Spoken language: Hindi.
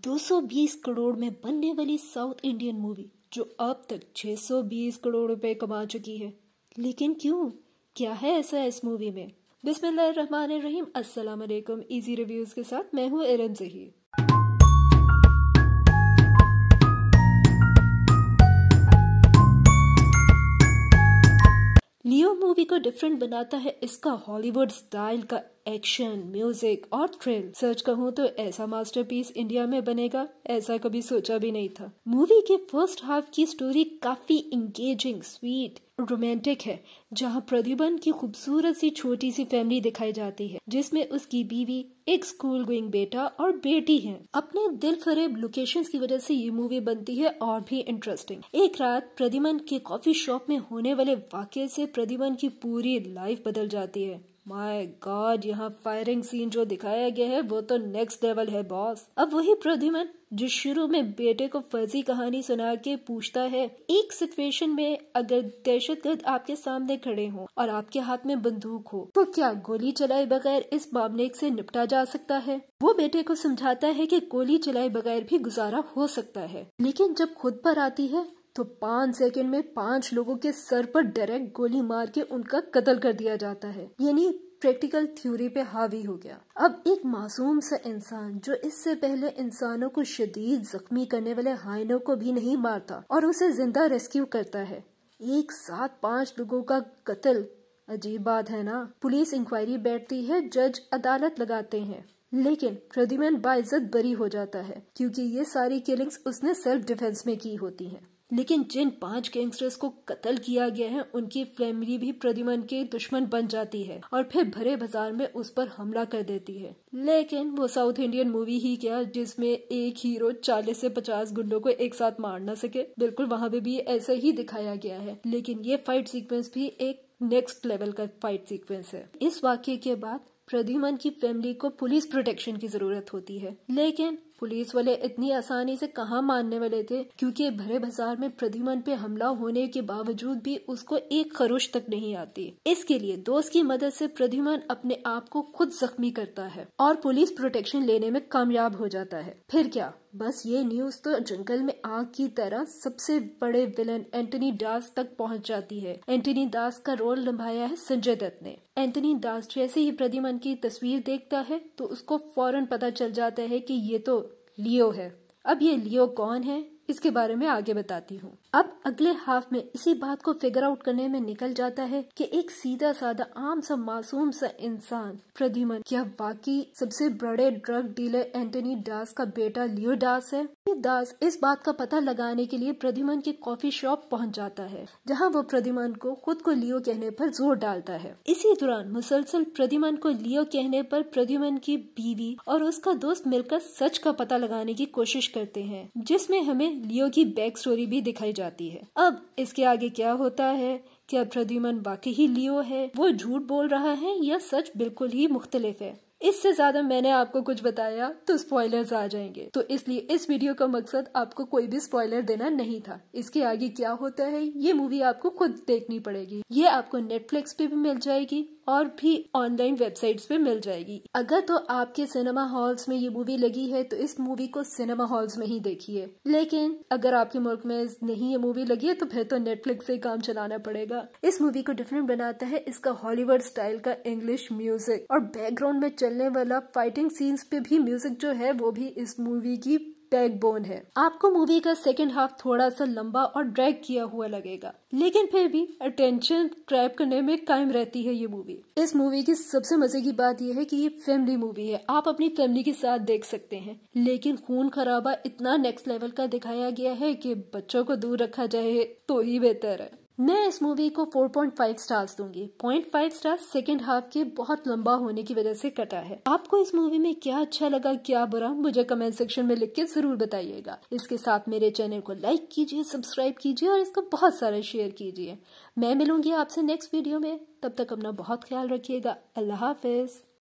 220 करोड़ में बनने वाली साउथ इंडियन मूवी जो अब तक 620 करोड़ रुपए कमा चुकी है लेकिन क्यों क्या है ऐसा इस मूवी में बिस्मिल्लाहिर्रहमानिर्रहीम अस्सलाम वालेकुम इजी रिव्यूज के साथ मैं हूँ इरम जही लियो मूवी को डिफरेंट बनाता है इसका हॉलीवुड स्टाइल का एक्शन म्यूजिक और थ्रिल सच कहूँ तो ऐसा मास्टरपीस इंडिया में बनेगा ऐसा कभी सोचा भी नहीं था मूवी के फर्स्ट हाफ की स्टोरी काफी इंगेजिंग स्वीट रोमांटिक है जहाँ प्रतिबंध की खूबसूरत सी छोटी सी फैमिली दिखाई जाती है जिसमें उसकी बीवी एक स्कूल गोइंग बेटा और बेटी है अपने दिल फरेब लोकेशन की वजह से ये मूवी बनती है और भी इंटरेस्टिंग एक रात प्रद्युमन के कॉफी शॉप में होने वाले वाक्य से प्रद्युमन की पूरी लाइफ बदल जाती है माय गॉड यहाँ फायरिंग सीन जो दिखाया गया है वो तो नेक्स्ट लेवल है बॉस अब वही प्रोधिमन जो शुरू में बेटे को फर्जी कहानी सुना के पूछता है एक सिचुएशन में अगर दहशत गर्द आपके सामने खड़े हो और आपके हाथ में बंदूक हो तो क्या गोली चलाए बगैर इस मामले से निपटा जा सकता है वो बेटे को समझाता है कि गोली चलाए बगैर भी गुजारा हो सकता है लेकिन जब खुद पर आती है तो पांच सेकंड में पांच लोगों के सर पर डायरेक्ट गोली मार के उनका कत्ल कर दिया जाता है यानी प्रैक्टिकल थ्योरी पे हावी हो गया अब एक मासूम सा इंसान जो इससे पहले इंसानों को शदीद जख्मी करने वाले हाइनों को भी नहीं मारता और उसे जिंदा रेस्क्यू करता है एक साथ पांच लोगों का कत्ल अजीब बात है ना पुलिस इंक्वायरी बैठती है जज अदालत लगाते हैं लेकिन प्रद्युमन बाइज्जत बरी हो जाता है क्योंकि ये सारी किलिंग्स उसने सेल्फ डिफेंस में की होती हैं। लेकिन जिन पांच गैंगस्टर्स को कत्ल किया गया है उनकी फैमिली भी प्रद्युमन के दुश्मन बन जाती है और फिर भरे बाजार में उस पर हमला कर देती है लेकिन वो साउथ इंडियन मूवी ही क्या जिसमें एक हीरो चालीस से पचास गुंडों को एक साथ मार ना सके बिल्कुल वहां पे भी ऐसा ही दिखाया गया है लेकिन ये फाइट सीक्वेंस भी एक नेक्स्ट लेवल का फाइट सीक्वेंस है इस वाक्य के बाद प्रद्युमन की फैमिली को पुलिस प्रोटेक्शन की जरूरत होती है लेकिन पुलिस वाले इतनी आसानी से कहाँ मानने वाले थे क्योंकि भरे बाजार में प्रद्युमन पे हमला होने के बावजूद भी उसको एक खरोश तक नहीं आती इसके लिए दोस्त की मदद से प्रद्युमन अपने आप को खुद जख्मी करता है और पुलिस प्रोटेक्शन लेने में कामयाब हो जाता है फिर क्या बस ये न्यूज तो जंगल में आग की तरह सबसे बड़े विलन एंटनी दास तक पहुंच जाती है एंटनी दास का रोल निभाया है संजय दत्त ने एंटनी दास जैसे ही प्रद्युमन की तस्वीर देखता है तो उसको फौरन पता चल जाता है कि ये तो लियो है अब ये लियो कौन है इसके बारे में आगे बताती हूँ अब अगले हाफ में इसी बात को फिगर आउट करने में निकल जाता है कि एक सीधा साधा आम सा मासूम सा इंसान प्रद्युमन क्या बाकी सबसे बड़े ड्रग डीलर एंटनी दास का बेटा लियो दास है दास इस बात का पता लगाने के लिए प्रद्युमन के कॉफी शॉप पहुँच जाता है जहाँ वो प्रद्युमन को खुद को लियो कहने पर जोर डालता है इसी दौरान मुसलसल प्रद्युमन को लियो कहने पर प्रद्युमन की बीवी और उसका दोस्त मिलकर सच का पता लगाने की कोशिश करते हैं जिसमें हमें लियो की बैक स्टोरी भी दिखाई जाती है अब इसके आगे क्या होता है क्या प्रद्युमन वाकई ही लियो है वो झूठ बोल रहा है या सच बिल्कुल ही मुख्तलिफ है इससे ज्यादा मैंने आपको कुछ बताया तो स्पॉयलर आ जाएंगे तो इसलिए इस वीडियो का मकसद आपको कोई भी स्पॉयलर देना नहीं था इसके आगे क्या होता है ये मूवी आपको खुद देखनी पड़ेगी ये आपको नेटफ्लिक्स पे भी मिल जाएगी और भी ऑनलाइन वेबसाइट्स पे मिल जाएगी अगर तो आपके सिनेमा हॉल्स में ये मूवी लगी है तो इस मूवी को सिनेमा हॉल्स में ही देखिए लेकिन अगर आपके मुल्क में नहीं ये मूवी लगी है तो फिर तो नेटफ्लिक्स से काम चलाना पड़ेगा इस मूवी को डिफरेंट बनाता है इसका हॉलीवुड स्टाइल का इंग्लिश म्यूजिक और बैकग्राउंड में चल चलने वाला फाइटिंग सीन्स पे भी म्यूजिक जो है वो भी इस मूवी की बैकबोन है आपको मूवी का सेकेंड हाफ थोड़ा सा लंबा और ड्रैग किया हुआ लगेगा लेकिन फिर भी अटेंशन ट्रैप करने में कायम रहती है ये मूवी इस मूवी की सबसे मजे की बात यह है कि ये फैमिली मूवी है आप अपनी फैमिली के साथ देख सकते हैं लेकिन खून खराबा इतना नेक्स्ट लेवल का दिखाया गया है कि बच्चों को दूर रखा जाए तो ही बेहतर है मैं इस मूवी को 4.5 स्टार्स दूंगी 0.5 स्टार्स सेकेंड हाफ के बहुत लंबा होने की वजह से कटा है आपको इस मूवी में क्या अच्छा लगा क्या बुरा मुझे कमेंट सेक्शन में लिख के जरूर बताइएगा इसके साथ मेरे चैनल को लाइक कीजिए सब्सक्राइब कीजिए और इसको बहुत सारा शेयर कीजिए मैं मिलूंगी आपसे नेक्स्ट वीडियो में तब तक अपना बहुत ख्याल रखिएगा अल्लाह हाफिज़